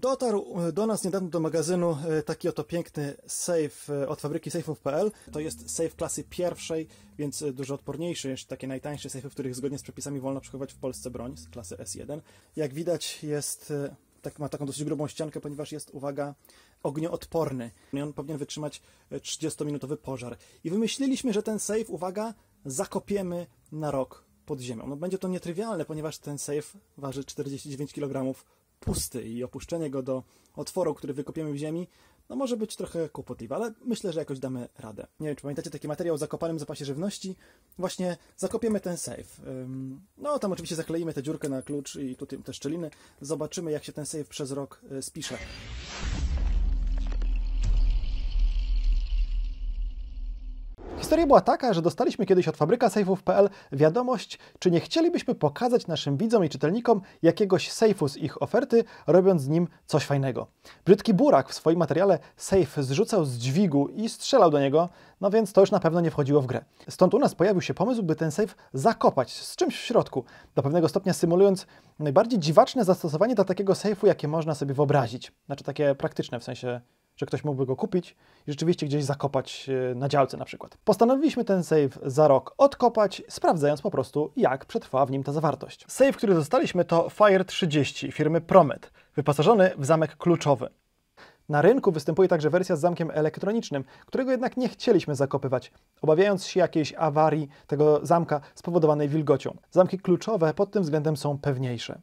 Dotarł e, do nas niedawno do magazynu e, taki oto piękny safe e, od fabryki safeów.pl. To jest safe klasy pierwszej, więc dużo odporniejszy, niż takie najtańsze safe, w których zgodnie z przepisami wolno przechowywać w Polsce broń z klasy S1. Jak widać jest, tak, ma taką dosyć grubą ściankę, ponieważ jest, uwaga, ognioodporny. I on powinien wytrzymać 30-minutowy pożar. I wymyśliliśmy, że ten safe, uwaga, zakopiemy na rok pod ziemią. No będzie to nietrywialne, ponieważ ten safe waży 49 kg pusty i opuszczenie go do otworu, który wykopiemy w ziemi, no może być trochę kłopotliwe, ale myślę, że jakoś damy radę. Nie wiem, czy pamiętacie taki materiał o zakopanym zapasie żywności? Właśnie zakopiemy ten safe. No, tam oczywiście zakleimy tę dziurkę na klucz i tutaj te szczeliny. Zobaczymy, jak się ten safe przez rok y, spisze. Historia była taka, że dostaliśmy kiedyś od fabryka fabrykasejfów.pl wiadomość, czy nie chcielibyśmy pokazać naszym widzom i czytelnikom jakiegoś sejfu z ich oferty, robiąc z nim coś fajnego. Brzydki Burak w swoim materiale sejf zrzucał z dźwigu i strzelał do niego, no więc to już na pewno nie wchodziło w grę. Stąd u nas pojawił się pomysł, by ten sejf zakopać z czymś w środku, do pewnego stopnia symulując najbardziej dziwaczne zastosowanie dla takiego sejfu, jakie można sobie wyobrazić. Znaczy takie praktyczne w sensie że ktoś mógłby go kupić i rzeczywiście gdzieś zakopać e, na działce na przykład. Postanowiliśmy ten save za rok odkopać, sprawdzając po prostu, jak przetrwała w nim ta zawartość. Save, który dostaliśmy to Fire 30 firmy Promet, wyposażony w zamek kluczowy. Na rynku występuje także wersja z zamkiem elektronicznym, którego jednak nie chcieliśmy zakopywać, obawiając się jakiejś awarii tego zamka spowodowanej wilgocią. Zamki kluczowe pod tym względem są pewniejsze.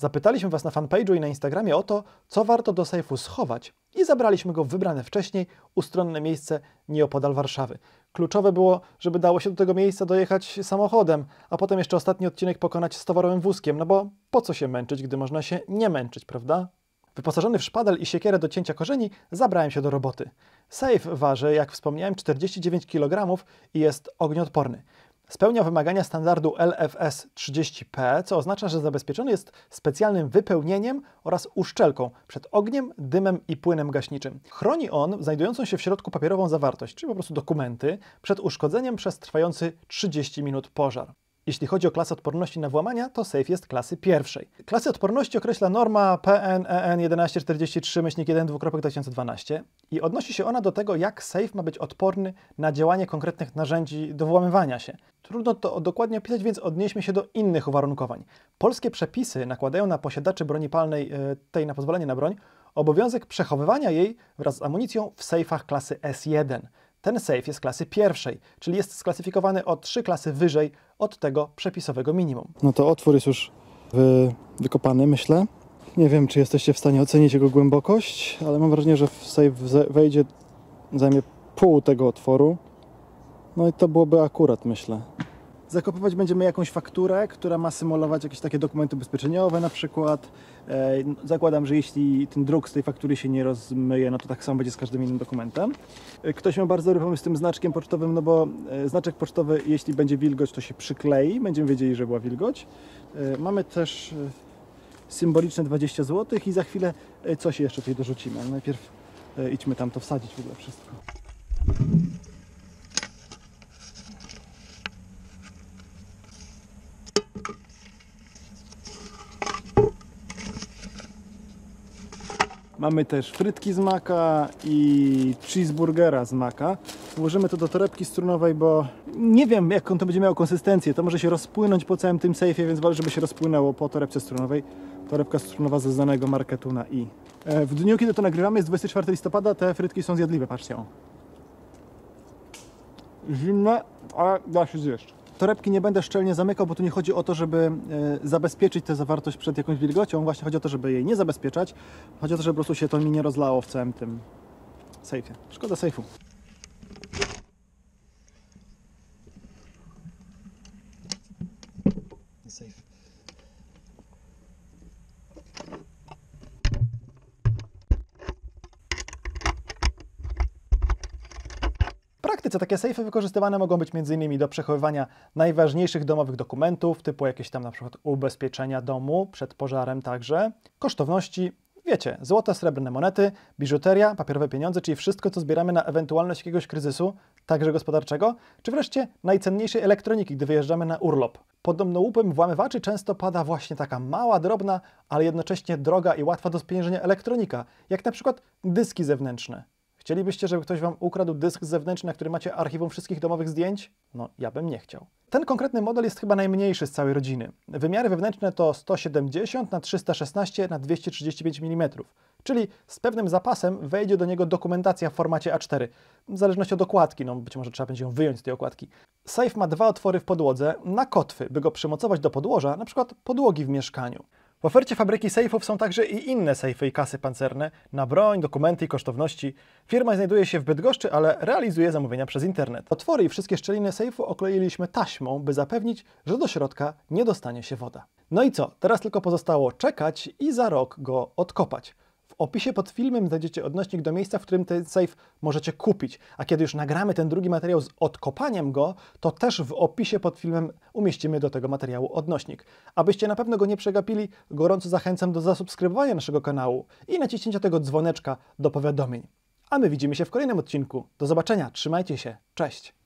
Zapytaliśmy Was na fanpage'u i na Instagramie o to, co warto do sejfu schować i zabraliśmy go w wybrane wcześniej ustronne miejsce nieopodal Warszawy. Kluczowe było, żeby dało się do tego miejsca dojechać samochodem, a potem jeszcze ostatni odcinek pokonać z towarowym wózkiem, no bo po co się męczyć, gdy można się nie męczyć, prawda? Wyposażony w szpadel i siekierę do cięcia korzeni, zabrałem się do roboty. Safe waży, jak wspomniałem, 49 kg i jest ognioodporny. Spełnia wymagania standardu LFS 30P, co oznacza, że zabezpieczony jest specjalnym wypełnieniem oraz uszczelką przed ogniem, dymem i płynem gaśniczym. Chroni on znajdującą się w środku papierową zawartość, czyli po prostu dokumenty, przed uszkodzeniem przez trwający 30 minut pożar. Jeśli chodzi o klasę odporności na włamania, to safe jest klasy pierwszej. Klasę odporności określa norma PNEN e 1143-1-2012 i odnosi się ona do tego, jak safe ma być odporny na działanie konkretnych narzędzi do włamywania się. Trudno to dokładnie opisać, więc odnieśmy się do innych uwarunkowań. Polskie przepisy nakładają na posiadaczy broni palnej, e, tej na pozwolenie na broń, obowiązek przechowywania jej wraz z amunicją w sejfach klasy S1. Ten sejf jest klasy pierwszej, czyli jest sklasyfikowany o trzy klasy wyżej od tego przepisowego minimum. No to otwór jest już wy... wykopany, myślę. Nie wiem, czy jesteście w stanie ocenić jego głębokość, ale mam wrażenie, że w sejf wejdzie, zajmie pół tego otworu. No i to byłoby akurat, myślę. Zakopywać będziemy jakąś fakturę, która ma symulować jakieś takie dokumenty ubezpieczeniowe na przykład. No, zakładam, że jeśli ten druk z tej faktury się nie rozmyje, no to tak samo będzie z każdym innym dokumentem. Ktoś miał bardzo dobry pomysł z tym znaczkiem pocztowym, no bo znaczek pocztowy, jeśli będzie wilgoć, to się przyklei, będziemy wiedzieli, że była wilgoć. Mamy też symboliczne 20 zł i za chwilę coś jeszcze tutaj dorzucimy. Najpierw idźmy tam to wsadzić w ogóle wszystko. Mamy też frytki z maka i cheeseburgera z maka. Włożymy to do torebki strunowej, bo nie wiem on to będzie miało konsystencję. To może się rozpłynąć po całym tym sejfie, więc wolę, żeby się rozpłynęło po torebce strunowej. Torebka strunowa ze znanego marketu na i. E, w dniu, kiedy to nagrywamy, jest 24 listopada, te frytki są zjadliwe, patrzcie. O. Zimne, ale da się zjeść torebki nie będę szczelnie zamykał, bo tu nie chodzi o to, żeby e, zabezpieczyć tę zawartość przed jakąś wilgocią, właśnie chodzi o to, żeby jej nie zabezpieczać. Chodzi o to, żeby po prostu się to mi nie rozlało w całym tym sejfie. Szkoda sejfu. praktyce takie sejfy wykorzystywane mogą być m.in. do przechowywania najważniejszych domowych dokumentów, typu jakieś tam na przykład ubezpieczenia domu przed pożarem także, kosztowności, wiecie, złote, srebrne monety, biżuteria, papierowe pieniądze, czyli wszystko, co zbieramy na ewentualność jakiegoś kryzysu, także gospodarczego, czy wreszcie najcenniejszej elektroniki, gdy wyjeżdżamy na urlop. Podobno łupem włamywaczy często pada właśnie taka mała, drobna, ale jednocześnie droga i łatwa do spieniężenia elektronika, jak na przykład dyski zewnętrzne. Chcielibyście, żeby ktoś wam ukradł dysk zewnętrzny, na którym macie archiwum wszystkich domowych zdjęć? No, ja bym nie chciał. Ten konkretny model jest chyba najmniejszy z całej rodziny. Wymiary wewnętrzne to 170 na 316 na 235 mm, czyli z pewnym zapasem wejdzie do niego dokumentacja w formacie A4, w zależności od okładki, no być może trzeba będzie ją wyjąć z tej okładki. Safe ma dwa otwory w podłodze na kotwy, by go przymocować do podłoża, na przykład podłogi w mieszkaniu. W ofercie fabryki sejfów są także i inne sejfy i kasy pancerne na broń, dokumenty i kosztowności. Firma znajduje się w Bydgoszczy, ale realizuje zamówienia przez internet. Otwory i wszystkie szczeliny sejfu okleiliśmy taśmą, by zapewnić, że do środka nie dostanie się woda. No i co? Teraz tylko pozostało czekać i za rok go odkopać opisie pod filmem znajdziecie odnośnik do miejsca, w którym ten safe możecie kupić. A kiedy już nagramy ten drugi materiał z odkopaniem go, to też w opisie pod filmem umieścimy do tego materiału odnośnik. Abyście na pewno go nie przegapili, gorąco zachęcam do zasubskrybowania naszego kanału i naciśnięcia tego dzwoneczka do powiadomień. A my widzimy się w kolejnym odcinku. Do zobaczenia, trzymajcie się, cześć!